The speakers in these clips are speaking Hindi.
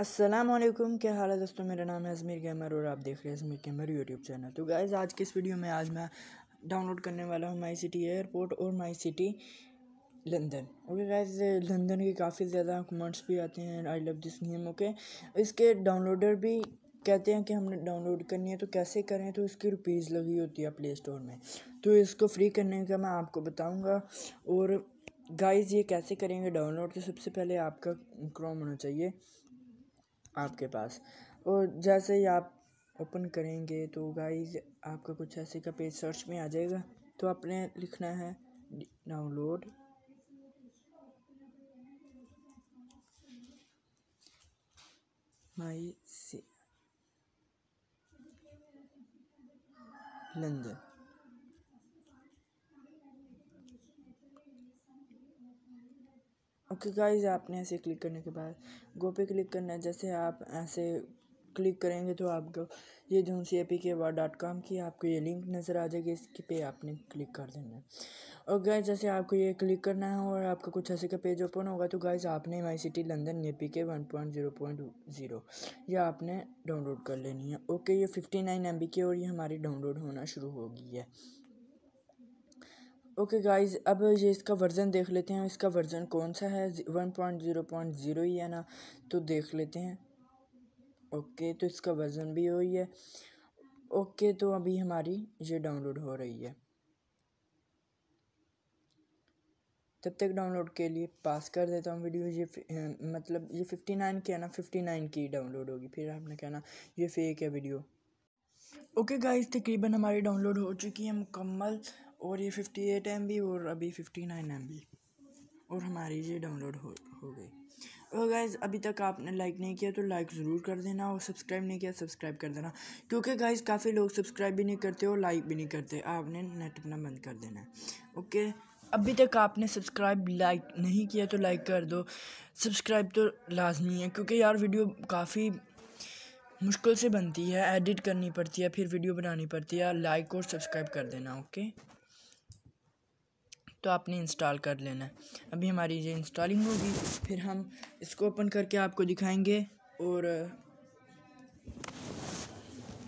असलम क्या हाल है दोस्तों मेरा नाम है अजमीर कैमर और आप देख रहे हैं अजमीर कैमर यूट्यूब चैनल तो गाइज़ आज के इस वीडियो में आज मैं डाउनलोड करने वाला हूँ माई सिटी एयरपोर्ट और my city London okay guys London के काफ़ी ज़्यादा कमेंट्स भी आते हैं I love this game okay इसके डाउनलोडर भी कहते हैं कि हमने डाउनलोड करनी है तो कैसे करें तो इसकी रुपीज़ लगी होती है प्ले स्टोर में तो इसको फ्री करने का मैं आपको बताऊँगा और गाइज़ ये कैसे करेंगे डाउनलोड तो सबसे पहले आपका क्रोम होना चाहिए आपके पास और जैसे ही आप ओपन करेंगे तो गाइज आपका कुछ ऐसे का पेज सर्च में आ जाएगा तो आपने लिखना है download my C London okay guys आपने ऐसे क्लिक करने के बाद गो पे क्लिक करना है जैसे आप ऐसे क्लिक करेंगे तो आपको ये जो C A P K dot com की आपको ये लिंक नज़र आ जाएगी इसके पे आपने क्लिक कर देना है और गाइज जैसे आपको ये क्लिक करना है और आपका कुछ ऐसे का पेज ओपन होगा तो गाइज आपने my city London A P K one point zero point zero यह आपने डाउनलोड कर लेनी है ओके ये फिफ्टी नाइन एम बी की और ये हमारी डाउनलोड होना शुरू हो गई है ओके गाइस अब ये इसका वर्ज़न देख लेते हैं इसका वर्ज़न कौन सा है one point zero point zero ही है ना तो देख लेते हैं ओके तो इसका वर्ज़न भी वही है ओके तो अभी हमारी ये डाउनलोड हो रही है तब तक डाउनलोड के लिए पास कर देता हूँ वीडियो ये मतलब ये फिफ्टी नाइन की है ना फिफ्टी नाइन की डाउनलोड होगी फिर आपने कहना ये फेक है वीडियो ओके गाइस तकरीबन हमारी डाउनलोड हो चुकी है मुकम्मल और ये फिफ्टी एट एम बी और अभी फिफ्टी नाइन एम बी और हमारी ये डाउनलोड हो हो गई और तो गाइज़ अभी तक आपने लाइक नहीं किया तो लाइक ज़रूर कर देना और सब्सक्राइब नहीं किया सब्सक्राइब कर देना क्योंकि गाइज़ काफ़ी लोग सब्सक्राइब भी नहीं करते और लाइक भी नहीं करते आपने नेट अपना बंद कर देना है ओके अभी तक आपने सब्सक्राइब लाइक नहीं किया तो लाइक कर दो सब्सक्राइब तो लाजमी है क्योंकि यार वीडियो काफ़ी मुश्किल से बनती है एडिट करनी पड़ती है फिर वीडियो बनानी पड़ती है लाइक और सब्सक्राइब कर देना ओके तो आपने इंस्टॉल कर लेना है अभी हमारी ये इंस्टॉलिंग होगी फिर हम इसको ओपन करके आपको दिखाएंगे और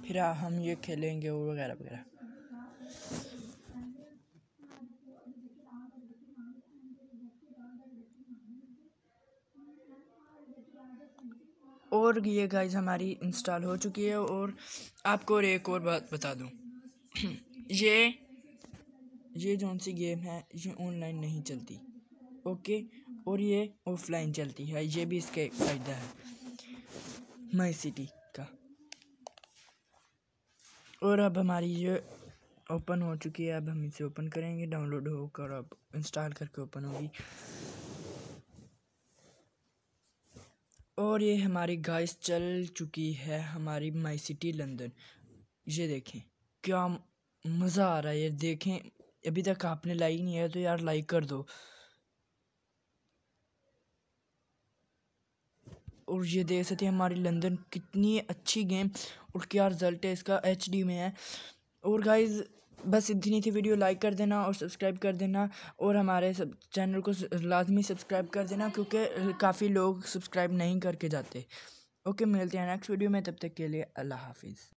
फिर हम ये खेलेंगे और वगैरह वगैरह और ये गाइज हमारी इंस्टॉल हो चुकी है और आपको और एक और बात बता दूँ ये ये जौन सी गेम है ये ऑनलाइन नहीं चलती ओके और ये ऑफलाइन चलती है ये भी इसके फ़ायदा है माई सिटी का और अब हमारी ये ओपन हो चुकी है अब हम इसे ओपन करेंगे डाउनलोड होकर अब इंस्टॉल करके ओपन होगी और ये हमारी गाइस चल चुकी है हमारी माई सिटी लंदन ये देखें क्या मज़ा आ रहा है ये देखें अभी तक आपने लाइक नहीं है तो यार लाइक कर दो और ये देख सकते हैं हमारी लंदन कितनी अच्छी गेम और क्या रिजल्ट है इसका एच में है और गाइज बस इतनी थी वीडियो लाइक कर देना और सब्सक्राइब कर देना और हमारे सब चैनल को लाजमी सब्सक्राइब कर देना क्योंकि काफ़ी लोग सब्सक्राइब नहीं करके जाते ओके मिलते हैं नेक्स्ट वीडियो में तब तक के लिए अल्लाह हाफिज़